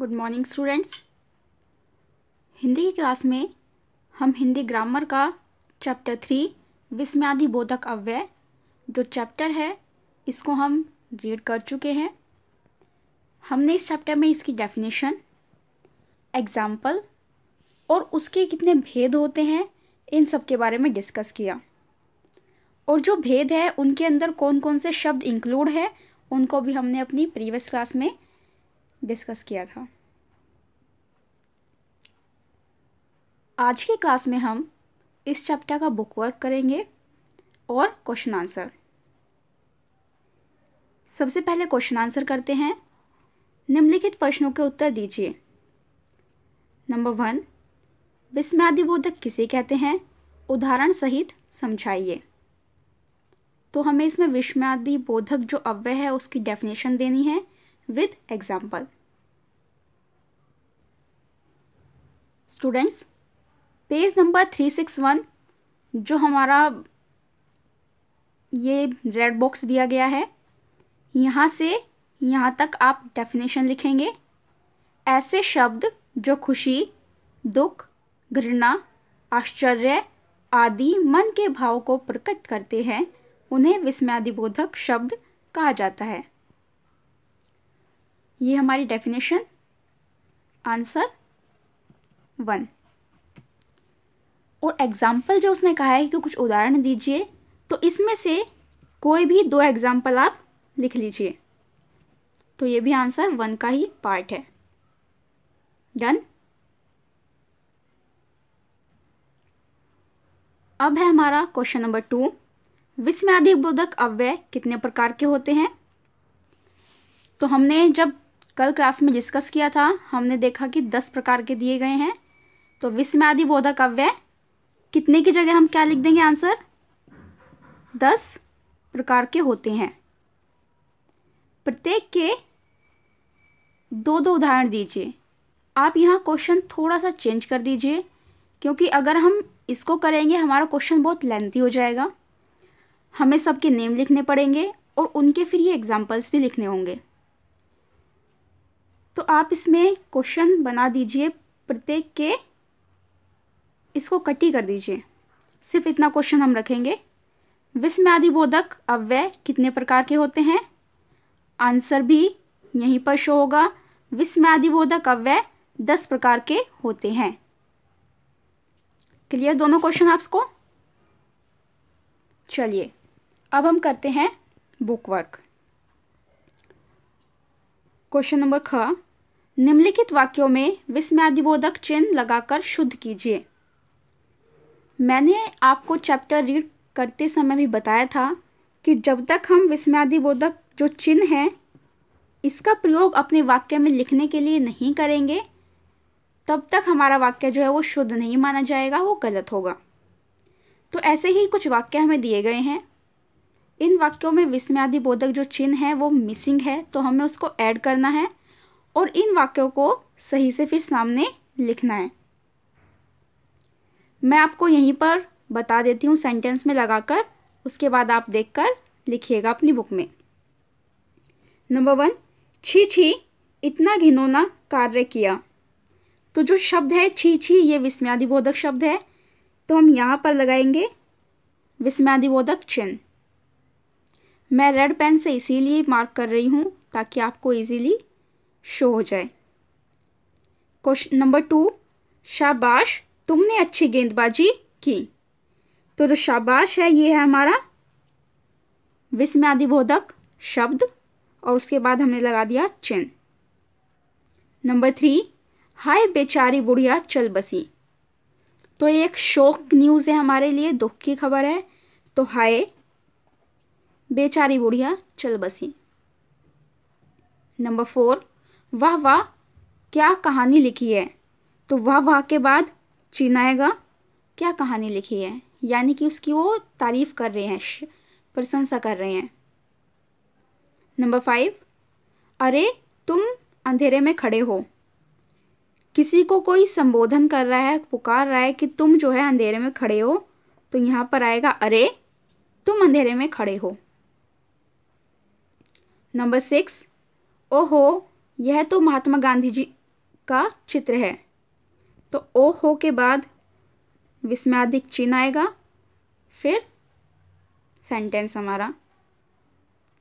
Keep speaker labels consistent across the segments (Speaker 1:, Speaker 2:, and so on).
Speaker 1: Good morning students Hindi की class में हम हिंदी ग्रामर का चैप्टर थ्री विस्म्यादि बोधक अव्यय जो चैप्टर है इसको हम रीड कर चुके हैं हमने इस चैप्टर में इसकी डेफिनेशन एग्जाम्पल और उसके कितने भेद होते हैं इन सब के बारे में डिस्कस किया और जो भेद है उनके अंदर कौन कौन से शब्द इंक्लूड है उनको भी हमने अपनी प्रीवियस क्लास में डिस्कस किया था आज की क्लास में हम इस चैप्टर का बुक वर्क करेंगे और क्वेश्चन आंसर सबसे पहले क्वेश्चन आंसर करते हैं निम्नलिखित प्रश्नों के उत्तर दीजिए नंबर वन विस्मयादिबोधक किसे कहते हैं उदाहरण सहित समझाइए तो हमें इसमें विस्मयादिबोधक जो अव्यय है उसकी डेफिनेशन देनी है with example students page number three six one जो हमारा ये रेड बॉक्स दिया गया है यहाँ से यहाँ तक आप डेफिनेशन लिखेंगे ऐसे शब्द जो खुशी दुख घृणा आश्चर्य आदि मन के भाव को प्रकट करते हैं उन्हें विस्मयादिबोधक शब्द कहा जाता है ये हमारी डेफिनेशन आंसर वन और एग्जाम्पल जो उसने कहा है कि कुछ उदाहरण दीजिए तो इसमें से कोई भी दो एग्जाम्पल आप लिख लीजिए तो ये भी आंसर वन का ही पार्ट है डन अब है हमारा क्वेश्चन नंबर टू अधिक बोधक अव्यय कितने प्रकार के होते हैं तो हमने जब कल क्लास में डिस्कस किया था हमने देखा कि दस प्रकार के दिए गए हैं तो विस्मयादि बोधक अव्यय कितने की जगह हम क्या लिख देंगे आंसर दस प्रकार के होते हैं प्रत्येक के दो दो उदाहरण दीजिए आप यहाँ क्वेश्चन थोड़ा सा चेंज कर दीजिए क्योंकि अगर हम इसको करेंगे हमारा क्वेश्चन बहुत लेंथी हो जाएगा हमें सबके नेम लिखने पड़ेंगे और उनके फिर ये एग्जाम्पल्स भी लिखने होंगे तो आप इसमें क्वेश्चन बना दीजिए प्रत्येक के इसको ही कर दीजिए सिर्फ इतना क्वेश्चन हम रखेंगे विस्म बोधक अव्यय कितने प्रकार के होते हैं आंसर भी यहीं पर शो होगा विस्म आदि बोधक अव्यय दस प्रकार के होते हैं क्लियर दोनों क्वेश्चन आपको चलिए अब हम करते हैं बुक वर्क क्वेश्चन नंबर ख निम्नलिखित वाक्यों में विस्मयादिबोधक चिन्ह लगाकर शुद्ध कीजिए मैंने आपको चैप्टर रीड करते समय भी बताया था कि जब तक हम विस्मयादिबोधक जो चिन्ह है इसका प्रयोग अपने वाक्य में लिखने के लिए नहीं करेंगे तब तक हमारा वाक्य जो है वो शुद्ध नहीं माना जाएगा वो गलत होगा तो ऐसे ही कुछ वाक्य हमें दिए गए हैं इन वाक्यों में विस्मयादिबोधक जो चिन्ह है वो मिसिंग है तो हमें उसको ऐड करना है और इन वाक्यों को सही से फिर सामने लिखना है मैं आपको यहीं पर बता देती हूँ सेंटेंस में लगाकर उसके बाद आप देखकर लिखिएगा अपनी बुक में नंबर वन छी छी इतना घिनौना कार्य किया तो जो शब्द है छी छी ये विस्म्यादिबोधक शब्द है तो हम यहाँ पर लगाएंगे विस्म्यादिबोधक चिन्ह मैं रेड पेन से इसीलिए मार्क कर रही हूँ ताकि आपको इजीली शो हो जाए क्वेश्चन नंबर टू शाबाश तुमने अच्छी गेंदबाजी की तो जो शाबाश है ये है हमारा विस्मयादि शब्द और उसके बाद हमने लगा दिया चिन्ह नंबर थ्री हाय बेचारी बुढ़िया चल बसी तो ये एक शोक न्यूज़ है हमारे लिए दुख की खबर है तो हाय बेचारी बुढ़िया चल बसी नंबर फोर वाह वाह क्या कहानी लिखी है तो वाह वाह के बाद चिनाएगा क्या कहानी लिखी है यानी कि उसकी वो तारीफ़ कर रहे हैं प्रशंसा कर रहे हैं नंबर फाइव अरे तुम अंधेरे में खड़े हो किसी को कोई संबोधन कर रहा है पुकार रहा है कि तुम जो है अंधेरे में खड़े हो तो यहाँ पर आएगा अरे तुम अंधेरे में खड़े हो नंबर सिक्स ओहो यह तो महात्मा गांधी जी का चित्र है तो ओ हो के बाद विस्मयादिक चिन्ह आएगा फिर सेंटेंस हमारा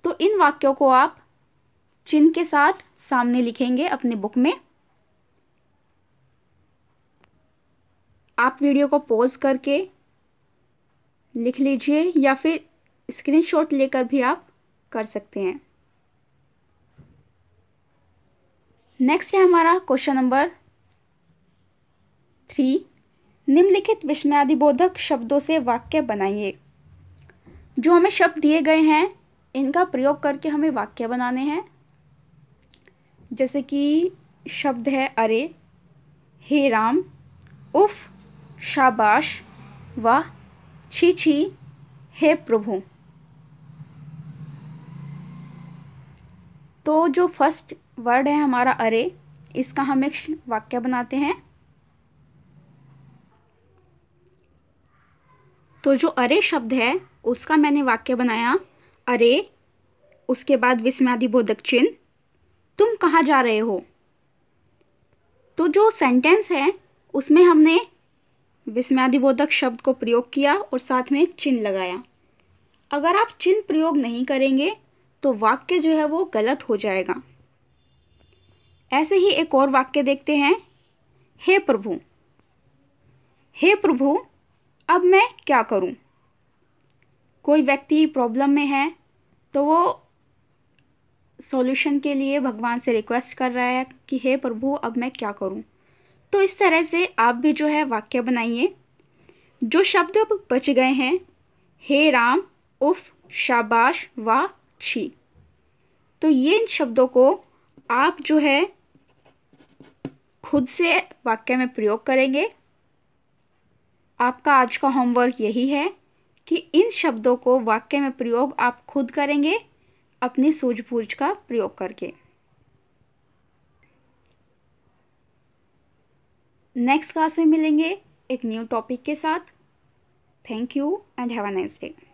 Speaker 1: तो इन वाक्यों को आप चिन्ह के साथ सामने लिखेंगे अपने बुक में आप वीडियो को पॉज करके लिख लीजिए या फिर स्क्रीनशॉट लेकर भी आप कर सकते हैं नेक्स्ट है हमारा क्वेश्चन नंबर थ्री निम्नलिखित विस्मयादिबोधक शब्दों से वाक्य बनाइए जो हमें शब्द दिए गए हैं इनका प्रयोग करके हमें वाक्य बनाने हैं जैसे कि शब्द है अरे हे राम उफ शाबाश वाह छी छी हे प्रभु तो जो फर्स्ट वर्ड है हमारा अरे इसका हम एक वाक्य बनाते हैं तो जो अरे शब्द है उसका मैंने वाक्य बनाया अरे उसके बाद विस्मयादि बोधक चिन्ह तुम कहाँ जा रहे हो तो जो सेंटेंस है उसमें हमने बोधक शब्द को प्रयोग किया और साथ में चिन्ह लगाया अगर आप चिन्ह प्रयोग नहीं करेंगे तो वाक्य जो है वो गलत हो जाएगा ऐसे ही एक और वाक्य देखते हैं हे प्रभु हे प्रभु अब मैं क्या करूं? कोई व्यक्ति प्रॉब्लम में है तो वो सॉल्यूशन के लिए भगवान से रिक्वेस्ट कर रहा है कि हे प्रभु अब मैं क्या करूं? तो इस तरह से आप भी जो है वाक्य बनाइए जो शब्द अब बच गए हैं हे राम उफ शाबाश व छी तो ये इन शब्दों को आप जो है खुद से वाक्य में प्रयोग करेंगे आपका आज का होमवर्क यही है कि इन शब्दों को वाक्य में प्रयोग आप खुद करेंगे अपनी सूझबूझ का प्रयोग करके नेक्स्ट क्लास में मिलेंगे एक न्यू टॉपिक के साथ thank you and have a nice day